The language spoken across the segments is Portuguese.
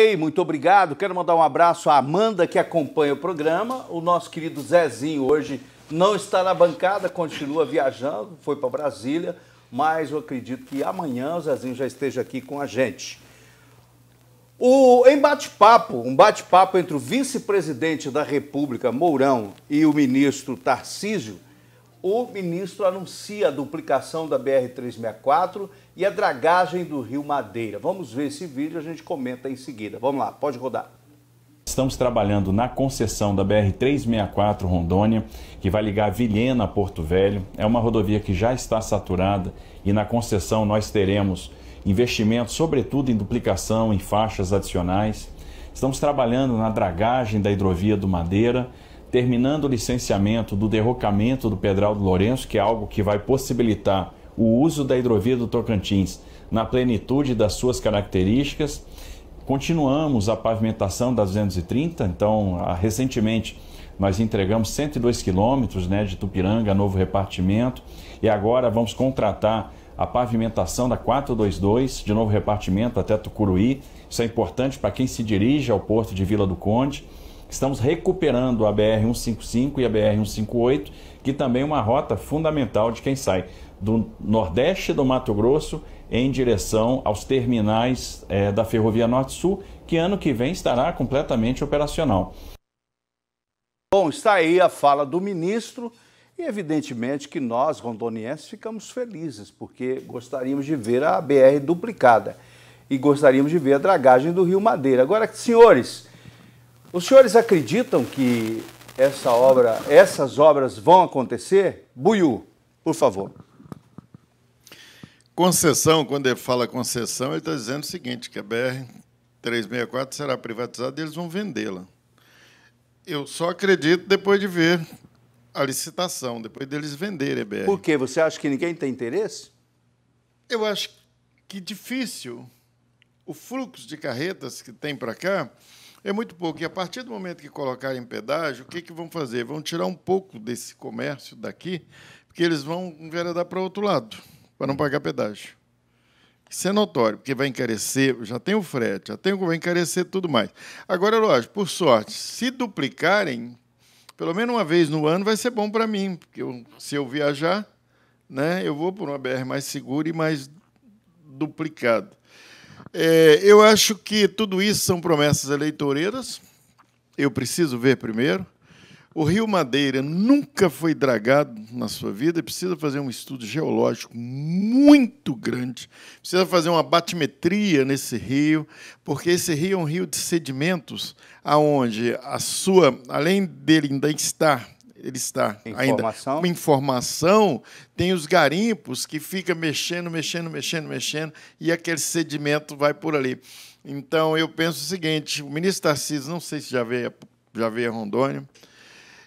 Ei, muito obrigado. Quero mandar um abraço à Amanda que acompanha o programa. O nosso querido Zezinho hoje não está na bancada, continua viajando, foi para Brasília, mas eu acredito que amanhã o Zezinho já esteja aqui com a gente. O, em bate-papo, um bate-papo entre o vice-presidente da República, Mourão, e o ministro Tarcísio, o ministro anuncia a duplicação da BR-364 e a dragagem do Rio Madeira. Vamos ver esse vídeo, a gente comenta em seguida. Vamos lá, pode rodar. Estamos trabalhando na concessão da BR-364 Rondônia, que vai ligar Vilhena a Porto Velho. É uma rodovia que já está saturada e na concessão nós teremos investimentos, sobretudo em duplicação, em faixas adicionais. Estamos trabalhando na dragagem da hidrovia do Madeira, terminando o licenciamento do derrocamento do Pedral do Lourenço, que é algo que vai possibilitar o uso da hidrovia do Tocantins na plenitude das suas características. Continuamos a pavimentação da 230, então ah, recentemente nós entregamos 102 quilômetros né, de Tupiranga, novo repartimento, e agora vamos contratar a pavimentação da 422, de novo repartimento até Tucuruí. Isso é importante para quem se dirige ao porto de Vila do Conde. Estamos recuperando a BR-155 e a BR-158, que também é uma rota fundamental de quem sai do Nordeste do Mato Grosso em direção aos terminais é, da Ferrovia Norte-Sul, que ano que vem estará completamente operacional. Bom, está aí a fala do ministro e evidentemente que nós, rondonienses, ficamos felizes, porque gostaríamos de ver a BR duplicada e gostaríamos de ver a dragagem do Rio Madeira. Agora, senhores, os senhores acreditam que essa obra, essas obras vão acontecer? Buiu, por favor. Concessão, quando ele fala concessão, ele está dizendo o seguinte, que a BR-364 será privatizada e eles vão vendê-la. Eu só acredito depois de ver a licitação, depois deles venderem a BR. Por quê? Você acha que ninguém tem interesse? Eu acho que difícil. O fluxo de carretas que tem para cá é muito pouco. E a partir do momento que colocarem pedágio, o que, que vão fazer? Vão tirar um pouco desse comércio daqui, porque eles vão enveredar para outro lado, para não pagar pedágio. Isso é notório, porque vai encarecer, já tem o frete, já tem o vai encarecer tudo mais. Agora, é lógico, por sorte, se duplicarem, pelo menos uma vez no ano vai ser bom para mim, porque eu, se eu viajar, né, eu vou por uma BR mais segura e mais duplicada. É, eu acho que tudo isso são promessas eleitoreiras. Eu preciso ver primeiro. O Rio Madeira nunca foi dragado na sua vida, precisa fazer um estudo geológico muito grande, precisa fazer uma batimetria nesse rio, porque esse rio é um rio de sedimentos, aonde a sua, além dele ainda estar ele está informação. ainda informação, tem os garimpos que fica mexendo, mexendo, mexendo, mexendo, e aquele sedimento vai por ali. Então, eu penso o seguinte, o ministro Tarcísio, não sei se já veio, já veio a Rondônia,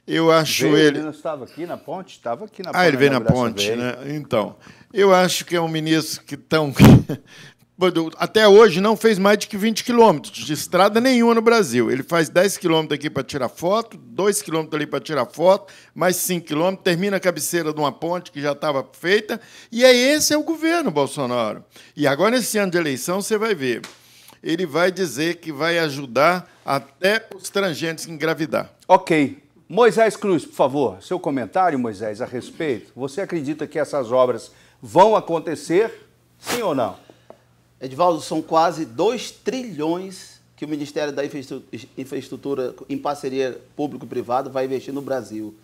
eu acho veio, ele... Ele estava aqui na ponte? Estava aqui na ponte. Ah, ele veio na ponte, né? Então, eu acho que é um ministro que tão até hoje não fez mais de que 20 quilômetros de estrada nenhuma no Brasil. Ele faz 10 quilômetros aqui para tirar foto, 2 quilômetros ali para tirar foto, mais 5 quilômetros, termina a cabeceira de uma ponte que já estava feita. E é esse é o governo Bolsonaro. E agora, nesse ano de eleição, você vai ver. Ele vai dizer que vai ajudar até os transgêneros engravidar. Ok. Moisés Cruz, por favor, seu comentário, Moisés, a respeito. Você acredita que essas obras vão acontecer, sim ou não? Edvaldo, são quase 2 trilhões que o Ministério da Infraestrutura, em parceria público-privado, vai investir no Brasil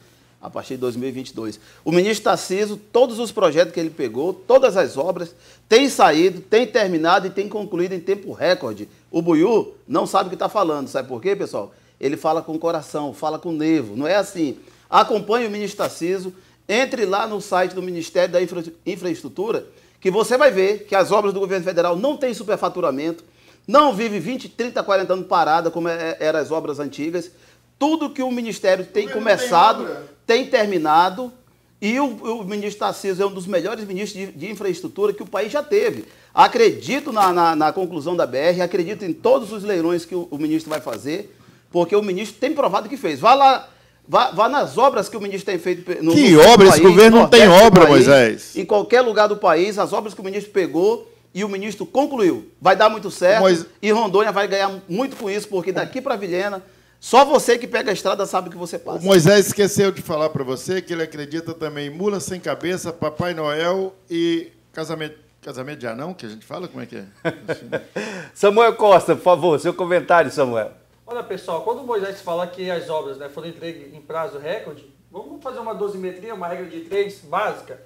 a partir de 2022. O ministro Tarciso, todos os projetos que ele pegou, todas as obras, tem saído, tem terminado e tem concluído em tempo recorde. O Buiú não sabe o que está falando. Sabe por quê, pessoal? Ele fala com o coração, fala com o nervo. Não é assim. Acompanhe o ministro Tarciso, entre lá no site do Ministério da Infra Infraestrutura que você vai ver que as obras do governo federal não têm superfaturamento, não vive 20, 30, 40 anos parada como é, é, eram as obras antigas. Tudo que o Ministério tem começado, tem, tem, terminado. E o, o ministro Tarcísio é um dos melhores ministros de, de, infraestrutura que o país já teve. Acredito na, na, na, conclusão da BR, acredito em todos os leilões que o, o ministro vai fazer, porque o ministro tem provado que fez. Vá lá Vá, vá, nas obras que o ministro tem feito no Que obras? Esse governo não tem obra, país, Moisés. Em qualquer lugar do país, as obras que o ministro pegou e o ministro concluiu. Vai dar muito certo Mois... e Rondônia vai ganhar muito com isso, porque daqui para Vilhena, só você que pega a estrada sabe o que você passa. O Moisés esqueceu de falar para você que ele acredita também em mula sem cabeça, Papai Noel e casamento Casamento de anão que a gente fala? Como é que é? Samuel Costa, por favor, seu comentário, Samuel. Olha pessoal, quando Moisés fala que as obras né, foram entregues em prazo recorde, vamos fazer uma dosimetria, uma regra de três básica.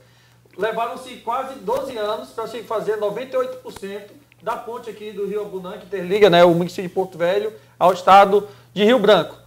Levaram-se quase 12 anos para se fazer 98% da ponte aqui do Rio Abunã, que interliga né, o município de Porto Velho ao estado de Rio Branco.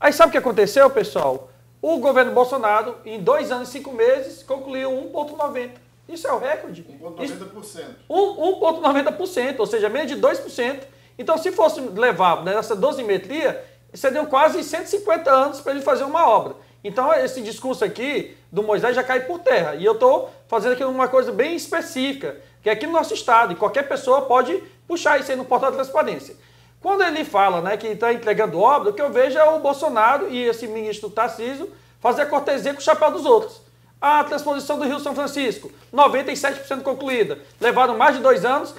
Aí sabe o que aconteceu, pessoal? O governo Bolsonaro, em dois anos e cinco meses, concluiu 1,90%. Isso é o recorde. 1,90%. 1,90%, ou seja, menos de 2% então, se fosse levar nessa né, dosimetria, você deu quase 150 anos para ele fazer uma obra. Então, esse discurso aqui do Moisés já cai por terra. E eu estou fazendo aqui uma coisa bem específica, que é aqui no nosso estado, e qualquer pessoa pode puxar isso aí no portal da transparência. Quando ele fala né, que está entregando obra, o que eu vejo é o Bolsonaro e esse ministro Tarcísio fazer cortesia com o chapéu dos outros. A transposição do Rio São Francisco, 97% concluída. Levaram mais de dois anos,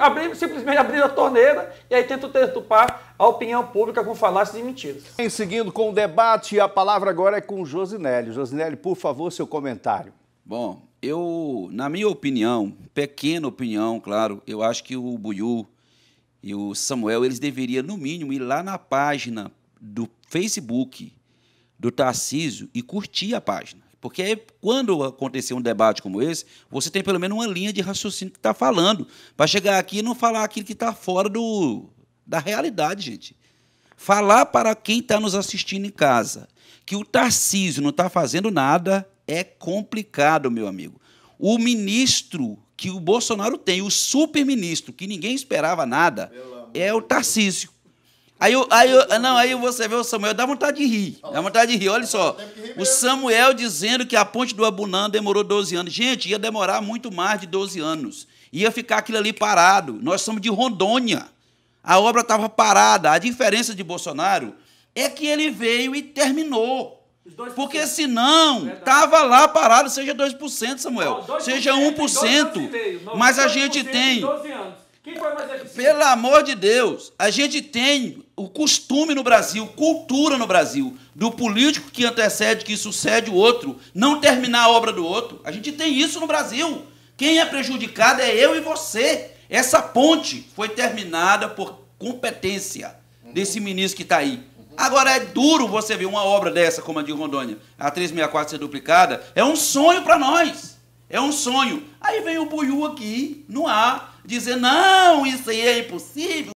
abrir, simplesmente abriram a torneira e aí tentam tertupar a opinião pública com falácias e mentiras. Em seguindo com o debate, a palavra agora é com Josinelli. Josinelli, por favor, seu comentário. Bom, eu, na minha opinião, pequena opinião, claro, eu acho que o Buiú e o Samuel, eles deveriam, no mínimo, ir lá na página do Facebook do Tarcísio e curtir a página. Porque quando acontecer um debate como esse, você tem pelo menos uma linha de raciocínio que está falando, para chegar aqui e não falar aquilo que está fora do, da realidade, gente. Falar para quem está nos assistindo em casa que o Tarcísio não está fazendo nada é complicado, meu amigo. O ministro que o Bolsonaro tem, o super-ministro, que ninguém esperava nada, é o Tarcísio. Aí, aí, ah, não, aí você vê o Samuel, dá vontade de rir. Dá vontade de rir. Olha só. O Samuel dizendo que a ponte do Abunã demorou 12 anos. Gente, ia demorar muito mais de 12 anos. Ia ficar aquilo ali parado. Nós somos de Rondônia. A obra estava parada. A diferença de Bolsonaro é que ele veio e terminou. Porque senão estava lá parado, seja 2%, Samuel, seja 1%. Mas a gente tem. 12 anos. Quem foi mais eficiente? Pelo amor de Deus, a gente tem o costume no Brasil, cultura no Brasil, do político que antecede, que sucede o outro, não terminar a obra do outro. A gente tem isso no Brasil. Quem é prejudicado é eu e você. Essa ponte foi terminada por competência desse ministro que está aí. Agora é duro você ver uma obra dessa, como a de Rondônia, a 364 ser duplicada. É um sonho para nós. É um sonho. Aí vem o Buiu aqui, no ar, dizer, não, isso aí é impossível.